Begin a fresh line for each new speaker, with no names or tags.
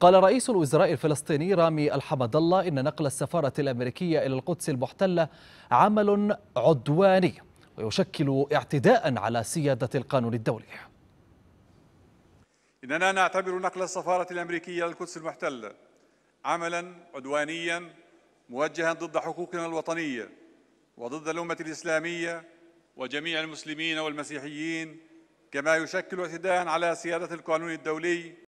قال رئيس الوزراء الفلسطيني رامي الحمد الله إن نقل السفارة الأمريكية إلى القدس المحتلة عمل عدواني ويشكل اعتداء على سيادة القانون الدولي
إننا نعتبر نقل السفارة الأمريكية إلى القدس المحتلة عملا عدوانيا موجها ضد حقوقنا الوطنية وضد الأمة الإسلامية وجميع المسلمين والمسيحيين كما يشكل اعتداء على سيادة القانون الدولي